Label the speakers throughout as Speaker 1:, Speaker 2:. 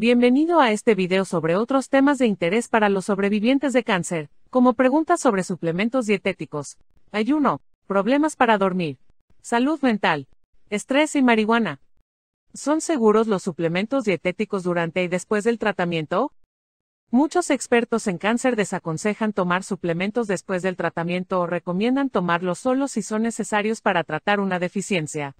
Speaker 1: Bienvenido a este video sobre otros temas de interés para los sobrevivientes de cáncer, como preguntas sobre suplementos dietéticos, ayuno, problemas para dormir, salud mental, estrés y marihuana. ¿Son seguros los suplementos dietéticos durante y después del tratamiento? Muchos expertos en cáncer desaconsejan tomar suplementos después del tratamiento o recomiendan tomarlos solo si son necesarios para tratar una deficiencia.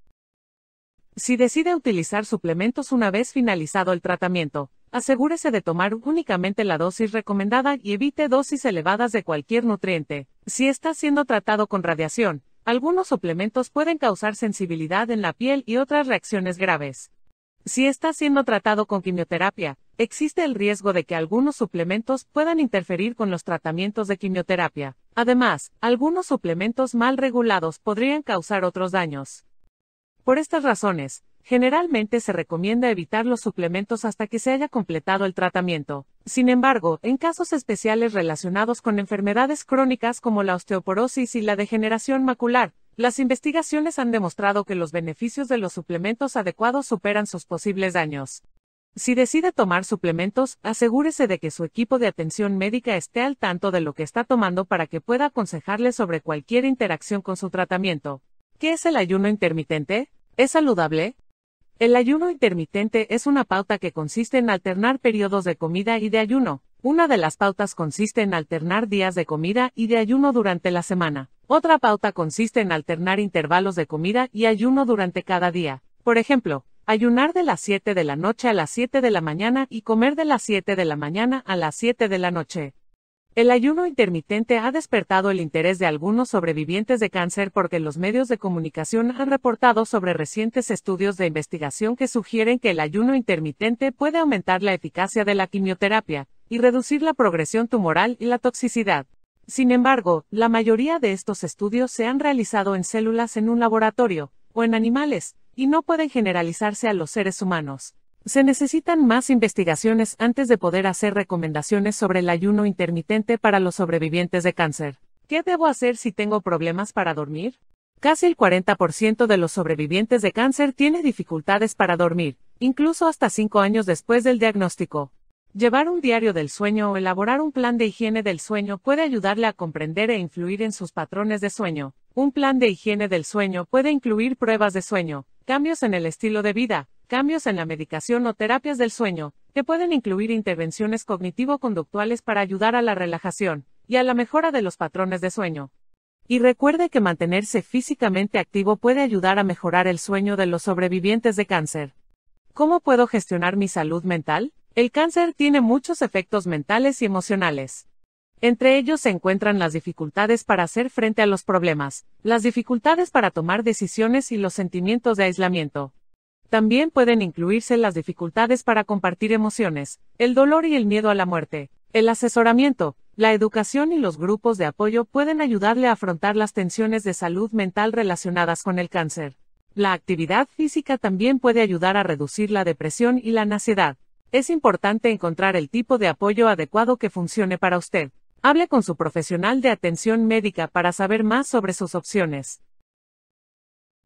Speaker 1: Si decide utilizar suplementos una vez finalizado el tratamiento, asegúrese de tomar únicamente la dosis recomendada y evite dosis elevadas de cualquier nutriente. Si está siendo tratado con radiación, algunos suplementos pueden causar sensibilidad en la piel y otras reacciones graves. Si está siendo tratado con quimioterapia, existe el riesgo de que algunos suplementos puedan interferir con los tratamientos de quimioterapia. Además, algunos suplementos mal regulados podrían causar otros daños. Por estas razones, generalmente se recomienda evitar los suplementos hasta que se haya completado el tratamiento. Sin embargo, en casos especiales relacionados con enfermedades crónicas como la osteoporosis y la degeneración macular, las investigaciones han demostrado que los beneficios de los suplementos adecuados superan sus posibles daños. Si decide tomar suplementos, asegúrese de que su equipo de atención médica esté al tanto de lo que está tomando para que pueda aconsejarle sobre cualquier interacción con su tratamiento. ¿Qué es el ayuno intermitente? ¿Es saludable? El ayuno intermitente es una pauta que consiste en alternar periodos de comida y de ayuno. Una de las pautas consiste en alternar días de comida y de ayuno durante la semana. Otra pauta consiste en alternar intervalos de comida y ayuno durante cada día. Por ejemplo, ayunar de las 7 de la noche a las 7 de la mañana y comer de las 7 de la mañana a las 7 de la noche. El ayuno intermitente ha despertado el interés de algunos sobrevivientes de cáncer porque los medios de comunicación han reportado sobre recientes estudios de investigación que sugieren que el ayuno intermitente puede aumentar la eficacia de la quimioterapia y reducir la progresión tumoral y la toxicidad. Sin embargo, la mayoría de estos estudios se han realizado en células en un laboratorio o en animales, y no pueden generalizarse a los seres humanos. Se necesitan más investigaciones antes de poder hacer recomendaciones sobre el ayuno intermitente para los sobrevivientes de cáncer. ¿Qué debo hacer si tengo problemas para dormir? Casi el 40% de los sobrevivientes de cáncer tiene dificultades para dormir, incluso hasta 5 años después del diagnóstico. Llevar un diario del sueño o elaborar un plan de higiene del sueño puede ayudarle a comprender e influir en sus patrones de sueño. Un plan de higiene del sueño puede incluir pruebas de sueño, cambios en el estilo de vida, cambios en la medicación o terapias del sueño, que pueden incluir intervenciones cognitivo-conductuales para ayudar a la relajación y a la mejora de los patrones de sueño. Y recuerde que mantenerse físicamente activo puede ayudar a mejorar el sueño de los sobrevivientes de cáncer. ¿Cómo puedo gestionar mi salud mental? El cáncer tiene muchos efectos mentales y emocionales. Entre ellos se encuentran las dificultades para hacer frente a los problemas, las dificultades para tomar decisiones y los sentimientos de aislamiento. También pueden incluirse las dificultades para compartir emociones, el dolor y el miedo a la muerte. El asesoramiento, la educación y los grupos de apoyo pueden ayudarle a afrontar las tensiones de salud mental relacionadas con el cáncer. La actividad física también puede ayudar a reducir la depresión y la ansiedad. Es importante encontrar el tipo de apoyo adecuado que funcione para usted. Hable con su profesional de atención médica para saber más sobre sus opciones.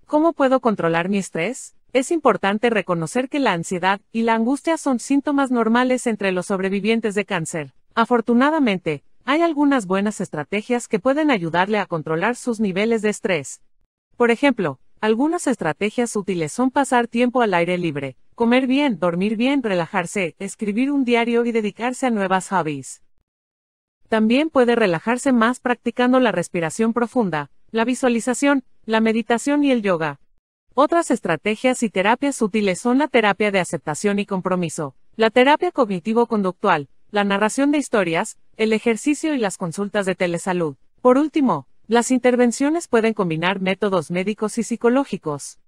Speaker 1: ¿Cómo puedo controlar mi estrés? Es importante reconocer que la ansiedad y la angustia son síntomas normales entre los sobrevivientes de cáncer. Afortunadamente, hay algunas buenas estrategias que pueden ayudarle a controlar sus niveles de estrés. Por ejemplo, algunas estrategias útiles son pasar tiempo al aire libre, comer bien, dormir bien, relajarse, escribir un diario y dedicarse a nuevas hobbies. También puede relajarse más practicando la respiración profunda, la visualización, la meditación y el yoga. Otras estrategias y terapias útiles son la terapia de aceptación y compromiso, la terapia cognitivo-conductual, la narración de historias, el ejercicio y las consultas de telesalud. Por último, las intervenciones pueden combinar métodos médicos y psicológicos.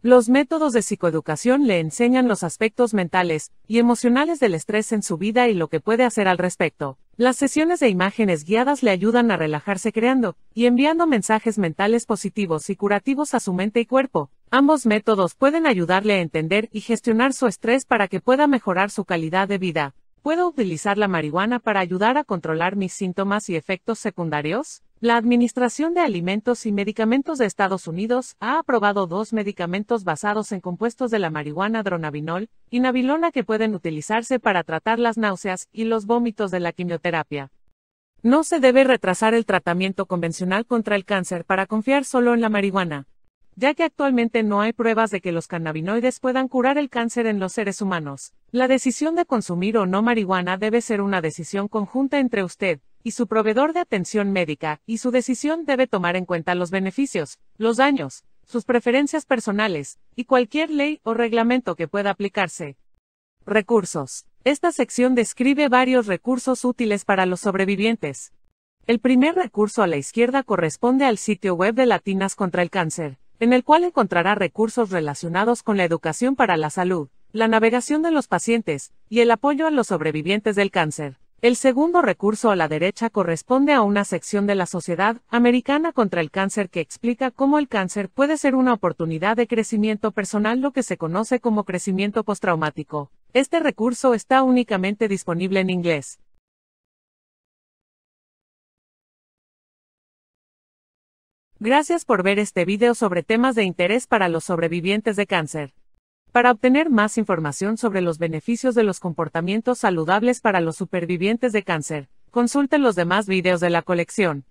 Speaker 1: Los métodos de psicoeducación le enseñan los aspectos mentales y emocionales del estrés en su vida y lo que puede hacer al respecto. Las sesiones de imágenes guiadas le ayudan a relajarse creando y enviando mensajes mentales positivos y curativos a su mente y cuerpo. Ambos métodos pueden ayudarle a entender y gestionar su estrés para que pueda mejorar su calidad de vida. ¿Puedo utilizar la marihuana para ayudar a controlar mis síntomas y efectos secundarios? La Administración de Alimentos y Medicamentos de Estados Unidos ha aprobado dos medicamentos basados en compuestos de la marihuana dronabinol y nabilona que pueden utilizarse para tratar las náuseas y los vómitos de la quimioterapia. No se debe retrasar el tratamiento convencional contra el cáncer para confiar solo en la marihuana, ya que actualmente no hay pruebas de que los cannabinoides puedan curar el cáncer en los seres humanos. La decisión de consumir o no marihuana debe ser una decisión conjunta entre usted, y su proveedor de atención médica, y su decisión debe tomar en cuenta los beneficios, los daños, sus preferencias personales, y cualquier ley o reglamento que pueda aplicarse. Recursos. Esta sección describe varios recursos útiles para los sobrevivientes. El primer recurso a la izquierda corresponde al sitio web de Latinas contra el Cáncer, en el cual encontrará recursos relacionados con la educación para la salud, la navegación de los pacientes, y el apoyo a los sobrevivientes del cáncer. El segundo recurso a la derecha corresponde a una sección de la Sociedad Americana contra el Cáncer que explica cómo el cáncer puede ser una oportunidad de crecimiento personal, lo que se conoce como crecimiento postraumático. Este recurso está únicamente disponible en inglés. Gracias por ver este video sobre temas de interés para los sobrevivientes de cáncer. Para obtener más información sobre los beneficios de los comportamientos saludables para los supervivientes de cáncer, consulte los demás videos de la colección.